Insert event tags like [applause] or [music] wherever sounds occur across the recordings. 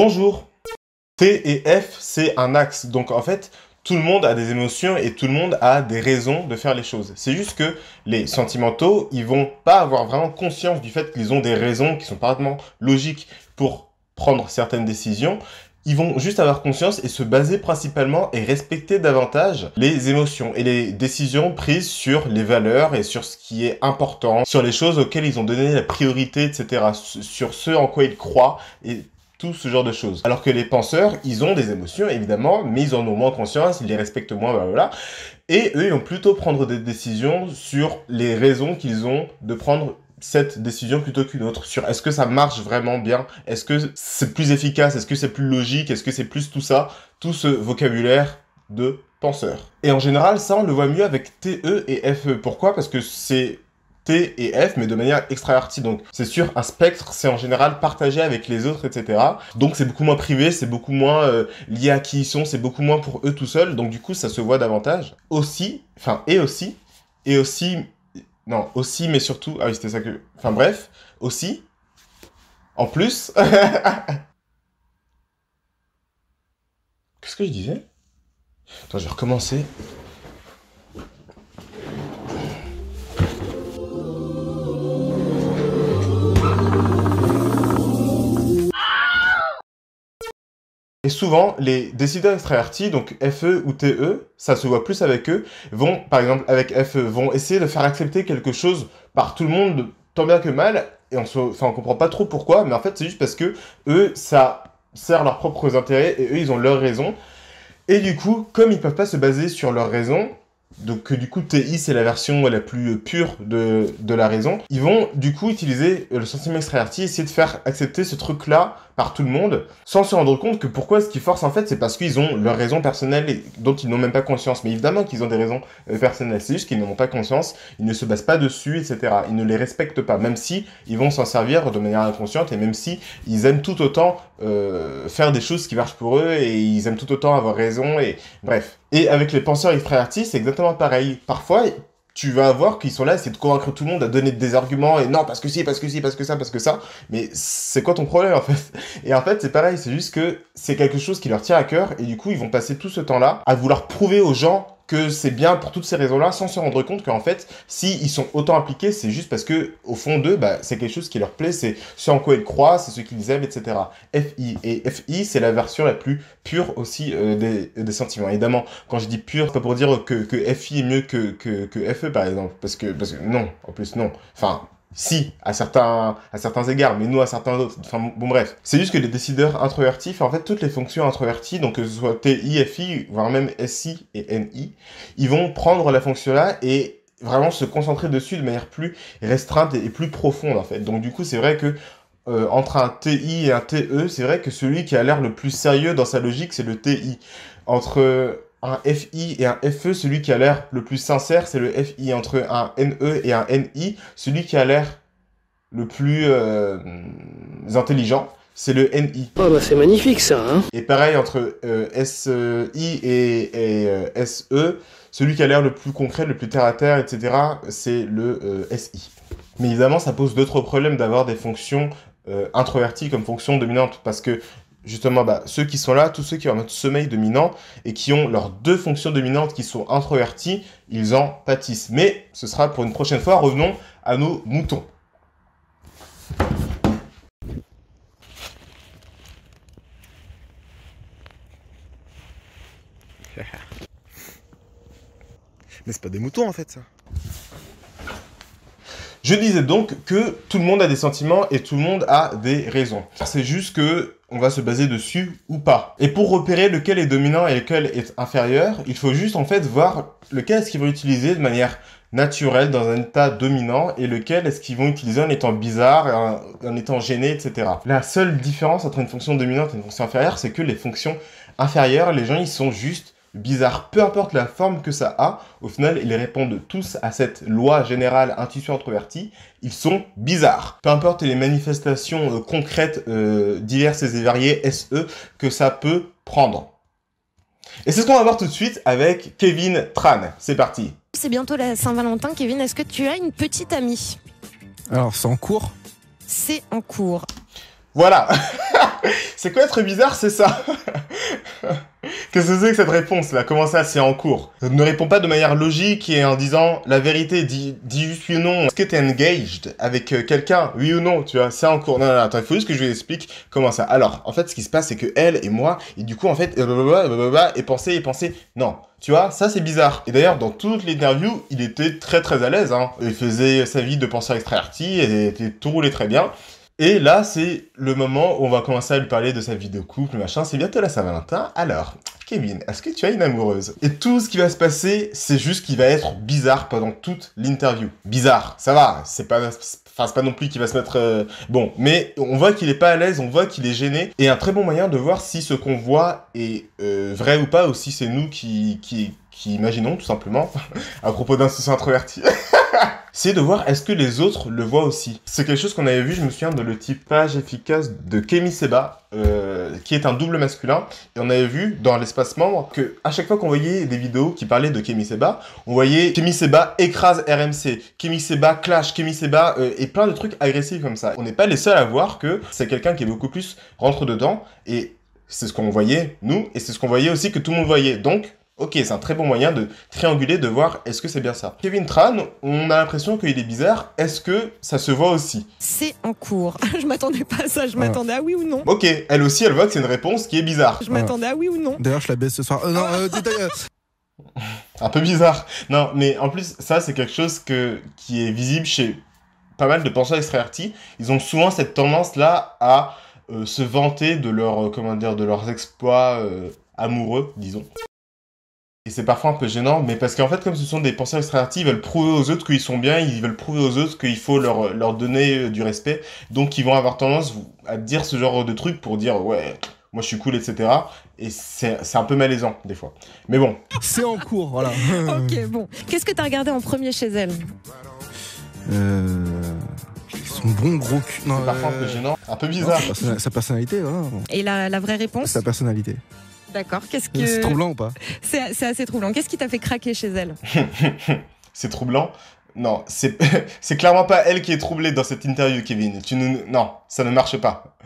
Bonjour. T et F, c'est un axe. Donc en fait, tout le monde a des émotions et tout le monde a des raisons de faire les choses. C'est juste que les sentimentaux, ils vont pas avoir vraiment conscience du fait qu'ils ont des raisons qui sont parfaitement logiques pour prendre certaines décisions. Ils vont juste avoir conscience et se baser principalement et respecter davantage les émotions et les décisions prises sur les valeurs et sur ce qui est important, sur les choses auxquelles ils ont donné la priorité, etc., sur ce en quoi ils croient et tout ce genre de choses. Alors que les penseurs, ils ont des émotions, évidemment, mais ils en ont moins conscience, ils les respectent moins, voilà. Et eux, ils vont plutôt prendre des décisions sur les raisons qu'ils ont de prendre cette décision plutôt qu'une autre sur est-ce que ça marche vraiment bien est-ce que c'est plus efficace est-ce que c'est plus logique est-ce que c'est plus tout ça tout ce vocabulaire de penseur et en général ça on le voit mieux avec TE et FE pourquoi parce que c'est et F, mais de manière extravertie. Donc c'est sûr, un spectre, c'est en général partagé avec les autres, etc. Donc c'est beaucoup moins privé, c'est beaucoup moins euh, lié à qui ils sont, c'est beaucoup moins pour eux tout seuls. Donc du coup, ça se voit davantage. Aussi, enfin et aussi, et aussi, non, aussi, mais surtout, ah oui, c'était ça que, enfin bref, aussi, en plus. [laughs] Qu'est-ce que je disais Attends, je vais recommencer. Et souvent, les décideurs extravertis, donc FE ou TE, ça se voit plus avec eux, vont, par exemple, avec FE, vont essayer de faire accepter quelque chose par tout le monde, tant bien que mal, et on ne on comprend pas trop pourquoi, mais en fait, c'est juste parce que eux, ça sert leurs propres intérêts et eux, ils ont leurs raisons. Et du coup, comme ils peuvent pas se baser sur leurs raisons, donc du coup TI c'est la version la plus euh, pure de, de, la raison, ils vont du coup utiliser euh, le sentiment extraverti, essayer de faire accepter ce truc-là par tout le monde, sans se rendre compte que pourquoi ce qu'ils forcent en fait, c'est parce qu'ils ont leurs raisons personnelles dont ils n'ont même pas conscience. Mais évidemment qu'ils ont des raisons euh, personnelles, c'est juste qu'ils n'en ont pas conscience, ils ne se basent pas dessus, etc. Ils ne les respectent pas, même si ils vont s'en servir de manière inconsciente et même si ils aiment tout autant faire des choses qui marchent pour eux et ils aiment tout autant avoir raison et bref. Et avec les penseurs et frères artistes, c'est exactement pareil. Parfois, tu vas voir qu'ils sont là, c'est de convaincre tout le monde à donner des arguments et non, parce que si, parce que si, parce que ça, parce que ça. Mais c'est quoi ton problème en fait [laughs] Et en fait, c'est pareil, c'est juste que c'est quelque chose qui leur tient à cœur et du coup, ils vont passer tout ce temps-là à vouloir prouver aux gens que c'est bien pour toutes ces raisons-là, sans se rendre compte qu'en fait, s'ils ils sont autant impliqués, c'est juste parce que au fond d'eux, bah, c'est quelque chose qui leur plaît, c'est ce en quoi ils croient, c'est ce qu'ils aiment, etc. FI et FI, c'est la version la plus pure aussi euh, des, des, sentiments. Évidemment, quand je dis pure, pas pour dire que, que FI est mieux que, que, que FE par exemple, parce que parce que non, en plus non. Enfin, si, à certains, à certains égards, mais nous à certains autres. Enfin, bon, bref. C'est juste que les décideurs introvertis, en fait, toutes les fonctions introverties, donc que ce soit TI, FI, voire même SI et NI, ils vont prendre la fonction là et vraiment se concentrer dessus de manière plus restreinte et plus profonde, en fait. Donc, du coup, c'est vrai que euh, entre un TI et un TE, c'est vrai que celui qui a l'air le plus sérieux dans sa logique, c'est le TI. Entre un FI et un FE, celui qui a l'air le plus sincère, c'est le FI. Entre un NE et un NI, celui qui a l'air le plus euh, intelligent, c'est le NI. Oh bah c'est magnifique ça. Hein. et pareil entre euh, SI euh, et, SE, celui qui a l'air le plus concret, le plus terre à terre, etc., c'est le SI. Mais évidemment, ça pose d'autres problèmes d'avoir des fonctions introverties comme fonction dominante parce que justement bah, ceux qui sont là, tous ceux qui ont notre sommeil dominant et qui ont leurs deux fonctions dominantes qui sont introverties, ils en pâtissent. Mais ce sera pour une prochaine fois. Revenons à nos moutons. [laughs] Mais c'est pas des moutons en fait ça. Je disais donc que tout le monde a des sentiments et tout le monde a des raisons. C'est juste que on va se baser dessus ou pas. Et pour repérer lequel est dominant et lequel est inférieur, il faut juste en fait voir lequel est-ce qu'ils vont utiliser de manière naturelle dans un état dominant et lequel est-ce qu'ils vont utiliser en étant bizarre, en, étant gêné, etc. La seule différence entre une fonction dominante et une fonction inférieure, c'est que les fonctions inférieures, les gens ils sont juste bizarre peu importe la forme que ça a, au final, ils répondent tous à cette loi générale un tissu ils sont bizarres. Peu importe les manifestations euh, concrètes euh, diverses et variées, SE, que ça peut prendre. Et c'est ce qu'on va voir tout de suite avec Kevin Tran. C'est parti. C'est bientôt la Saint-Valentin. Kevin, est-ce que tu as une petite amie Alors, c'est en cours C'est en cours. Voilà [laughs] C'est quoi être bizarre, c'est ça [laughs] Qu'est-ce que c'est que cette réponse là Comment ça, c'est en cours Ne réponds pas de manière logique et en disant la vérité, dis, oui ou non. Est-ce que t'es engaged avec euh, quelqu'un Oui ou non, tu vois, c'est en cours. Non, non, non, attends, il faut juste que je lui explique comment ça. Alors, en fait, ce qui se passe, c'est que elle et moi, et du coup, en fait, et penser, et penser, non. Tu vois, ça c'est bizarre. Et d'ailleurs, dans toutes les interviews, il était très très à l'aise. Hein. Il faisait sa vie de penseur extraverti, et, et tout roulait très bien. Et là, c'est le moment où on va commencer à lui parler de sa vie de couple, machin. C'est bientôt la Saint-Valentin. Alors, Kevin, est-ce que tu as une amoureuse Et tout ce qui va se passer, c'est juste qu'il va être bizarre pendant toute l'interview. Bizarre, ça va. C'est pas, enfin, pas non plus qu'il va se mettre euh, bon. Mais on voit qu'il est pas à l'aise, on voit qu'il est gêné. Et un très bon moyen de voir si ce qu'on voit est euh, vrai ou pas, ou si c'est nous qui, qui, qui imaginons tout simplement [laughs] à propos d'un souci introverti. [laughs] c'est de voir est-ce que les autres le voient aussi. C'est quelque chose qu'on avait vu, je me souviens, de le typage efficace de Kemi Seba, euh, qui est un double masculin. Et on avait vu dans l'espace membre que à chaque fois qu'on voyait des vidéos qui parlaient de Kemi Seba, on voyait Kemi Seba écrase RMC, Kemi Seba clash, Kemi Seba euh, et plein de trucs agressifs comme ça. On n'est pas les seuls à voir que c'est quelqu'un qui est beaucoup plus rentre dedans et c'est ce qu'on voyait, nous, et c'est ce qu'on voyait aussi que tout le monde voyait. Donc, Ok, c'est un très bon moyen de trianguler, de voir est-ce que c'est bien ça. Kevin Tran, on a l'impression qu'il est bizarre. Est-ce que ça se voit aussi C'est en cours. [laughs] je m'attendais pas à ça, je m'attendais à oui ou non. Ok, elle aussi, elle voit que c'est une réponse qui est bizarre. Je m'attendais à oui ou non. D'ailleurs, je la baisse ce soir. Euh, non, euh, ah. d'ailleurs. [laughs] un peu bizarre. Non, mais en plus, ça, c'est quelque chose que, qui est visible chez pas mal de penseurs extravertis. Ils ont souvent cette tendance-là à euh, se vanter de, leur, euh, comment dire, de leurs exploits amoureux, disons. Et c'est parfois un peu gênant, mais parce qu'en fait, comme ce sont des pensées extravertis, ils veulent prouver aux autres qu'ils sont bien, ils veulent prouver aux autres qu'il faut leur, leur donner euh, du respect. Donc, ils vont avoir tendance à dire ce genre de trucs pour dire, ouais, moi je suis cool, etc. Et c'est un peu malaisant, des fois. Mais bon. C'est en cours, voilà. [laughs] ok, bon. Qu'est-ce que t'as regardé en premier chez elle Euh. Son bon gros cul. C'est parfois un peu euh, gênant, un peu bizarre. sa, personnalité, voilà. Et la, la vraie réponse Sa personnalité. D'accord. Qu'est-ce que... C'est troublant ou pas c'est, assez troublant. Qu'est-ce qui t'a fait craquer chez elle [laughs] C'est troublant. Non, [laughs] c'est, clairement pas elle qui est troublée dans cette interview, Kevin. Tu non, ça ne marche pas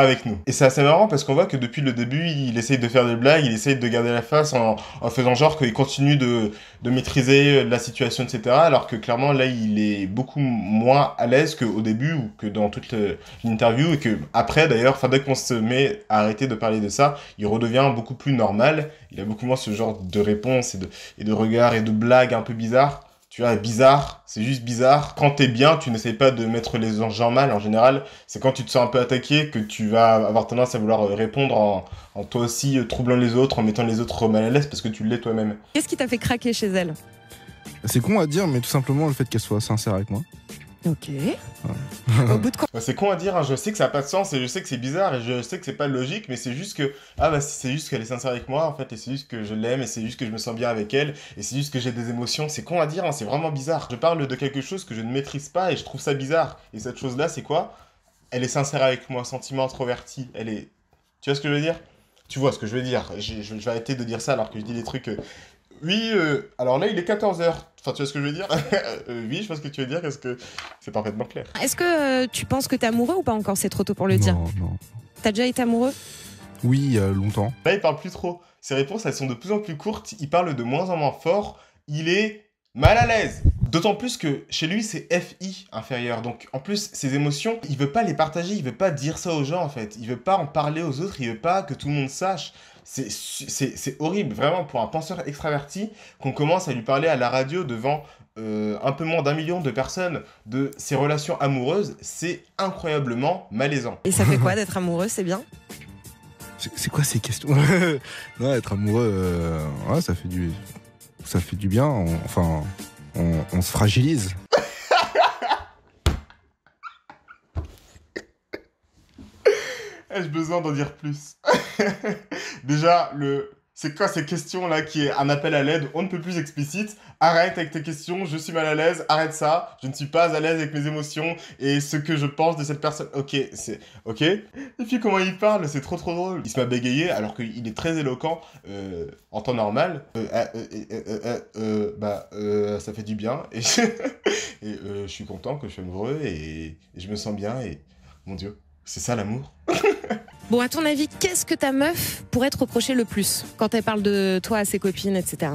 avec nous. Et c'est assez marrant parce qu'on voit que depuis le début, il essaye de faire des blagues, il essaye de garder la face en, faisant genre qu'il continue de, maîtriser la situation, etc. Alors que clairement, là, il est beaucoup moins à l'aise qu'au début ou que dans toute l'interview et que après, d'ailleurs, dès qu'on se met à arrêter de parler de ça, il redevient beaucoup plus normal. Il a beaucoup moins ce genre de réponses et de, et et de blagues un peu bizarres tu vois, bizarre. C'est juste bizarre. Quand t'es bien, tu n'essayes pas de mettre les gens mal. En général, c'est quand tu te sens un peu attaqué que tu vas avoir tendance à vouloir euh, répondre en, en toi aussi euh, troublant les autres, en mettant les autres mal à l'aise parce que tu l'es toi-même. Qu'est-ce qui t'a fait craquer chez elle C'est con à dire, mais tout simplement le fait qu'elle soit sincère avec moi. Ok. quoi [laughs] C'est con à dire, hein. je sais que ça n'a pas de sens et je sais que c'est bizarre et je sais que c'est pas logique, mais c'est juste que ah bah c'est juste qu'elle est sincère avec moi en fait et c'est juste que je l'aime et c'est juste que je me sens bien avec elle et c'est juste que j'ai des émotions. C'est con à dire, hein. c'est vraiment bizarre. Je parle de quelque chose que je ne maîtrise pas et je trouve ça bizarre. Et cette chose là, c'est quoi Elle est sincère avec moi, sentiment introverti. Elle est, tu vois ce que je veux dire tu vois ce que je veux dire. je, vais arrêter de dire ça alors que je dis des trucs euh, oui, euh, alors là, il est 14h. Enfin, tu vois ce que je veux dire [laughs] euh, Oui, je vois ce que tu veux dire parce que c'est parfaitement clair. Est-ce que euh, tu penses que t'es amoureux ou pas encore C'est trop tôt pour le dire. Non, T'as déjà été amoureux Oui, longtemps. Là, il parle plus trop. Ses réponses, elles sont de plus en plus courtes. Il parle de moins en moins fort. Il est mal à l'aise. D'autant plus que chez lui, c'est FI inférieur. Donc, en plus, ses émotions, il veut pas les partager. Il veut pas dire ça aux gens, en fait. Il veut pas en parler aux autres. Il veut pas que tout le monde sache c'est horrible, vraiment, pour un penseur extraverti, qu'on commence à lui parler à la radio devant euh, un peu moins d'un million de personnes de ses relations amoureuses, c'est incroyablement malaisant. Et ça fait quoi [laughs] d'être amoureux C'est bien C'est quoi ces questions [laughs] Non, être amoureux, euh, ça fait du, ça fait du bien. enfin, on se fragilise. Ai-je besoin d'en dire plus [laughs] Déjà, le c'est quoi ces questions-là qui est un appel à l'aide On ne peut plus explicite. Arrête avec tes questions, je suis mal à l'aise, arrête ça, je ne suis pas à l'aise avec mes émotions et ce que je pense de cette personne. Ok, c'est. Ok Et puis comment il parle, c'est trop trop drôle. Il se m'a bégayé alors qu'il est très éloquent euh, en temps normal. Euh, ah, euh, euh bah, ça fait du bien et, je... [laughs] et je suis content que je suis heureux et je me sens bien et. Mon Dieu, c'est ça l'amour [laughs] Bon, à ton avis, qu'est-ce que ta meuf pourrait te reprocher le plus quand elle parle de toi à ses copines, etc.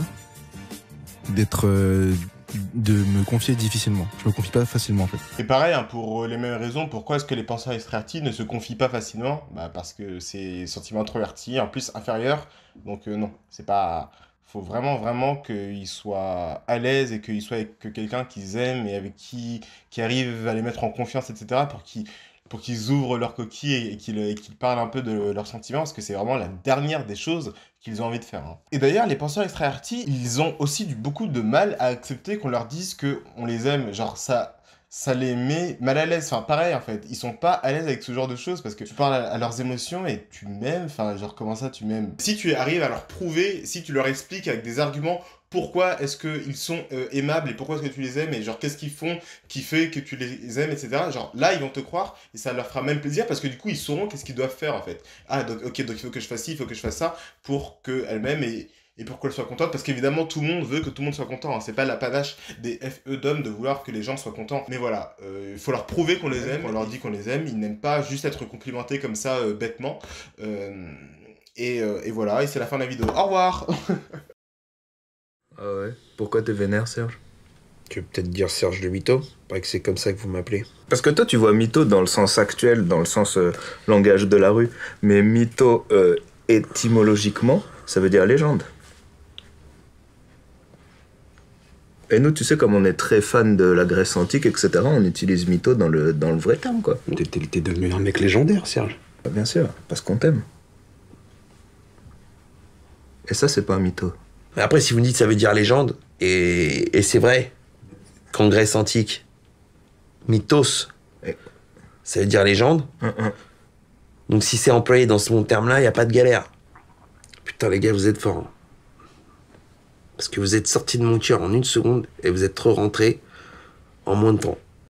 D'être. Euh, de me confier difficilement. Je me confie pas facilement en fait. Et pareil, hein, pour euh, les mêmes raisons, pourquoi est-ce que les penseurs extravertis ne se confient pas facilement bah, Parce que c'est sentiment introverti, en plus inférieur. Donc euh, non, c'est pas faut vraiment vraiment qu'ils soient à l'aise et qu'ils soient avec quelqu'un qu'ils aiment et avec qui qui arrive à les mettre en confiance etc pour qu'ils pour qu'ils ouvrent leur coquille et qu'ils parlent un peu de leurs sentiments, parce que c'est vraiment la dernière des choses qu'ils ont envie de faire. Hein. Et d'ailleurs, les penseurs extravertis, ils ont aussi du, beaucoup de mal à accepter qu'on leur dise que on les aime. Genre, ça, ça les met mal à l'aise. Enfin, pareil, en fait, ils sont pas à l'aise avec ce genre de choses parce que tu parles à leurs émotions et tu m'aimes. Enfin, genre, comment ça, tu m'aimes Si tu arrives à leur prouver, si tu leur expliques avec des arguments pourquoi est-ce qu'ils sont euh, aimables et pourquoi est-ce que tu les aimes et genre qu'est-ce qu'ils font qui fait que tu les aimes, etc. Genre là, ils vont te croire et ça leur fera même plaisir parce que du coup, ils sauront qu'est-ce qu'ils doivent faire en fait. Ah, donc ok, donc il faut que je fasse ci, il faut que je fasse ça pour qu'elle m'aime et, et pour qu'elle soit contente parce qu'évidemment, tout le monde veut que tout le monde soit content. Hein. C'est pas la panache des FE d'hommes de vouloir que les gens soient contents. Mais voilà, euh, il faut leur prouver qu'on les aime, on leur dit qu'on les aime. Ils n'aiment pas juste être complimentés comme ça euh, bêtement. Et, et voilà, et c'est la fin de la vidéo. Au revoir [laughs] Ah ouais Pourquoi t'es vénère, Serge Tu veux peut-être dire Serge de Mito Parce que c'est comme ça que vous m'appelez. Parce que toi, tu vois Mito dans le sens actuel, dans le sens euh, langage de la rue. Mais Mito, euh, étymologiquement, ça veut dire légende. Et nous, tu sais, comme on est très fan de la Grèce antique, etc., on utilise mytho dans le, dans le vrai terme, quoi. T'es devenu un mec légendaire, Serge. Bien sûr, parce qu'on t'aime. Et ça, c'est pas un mytho. Mais après, si vous me dites ça veut dire légende, et, c'est vrai qu'en Grèce antique, mythos, ça veut dire légende. Hum, hum. Donc si c'est employé dans ce monde terme-là, il n'y a pas de galère. Putain, les gars, vous êtes forts. Hein. Parce que vous êtes sorti de mon cœur en une seconde et vous êtes trop rentré en moins de temps.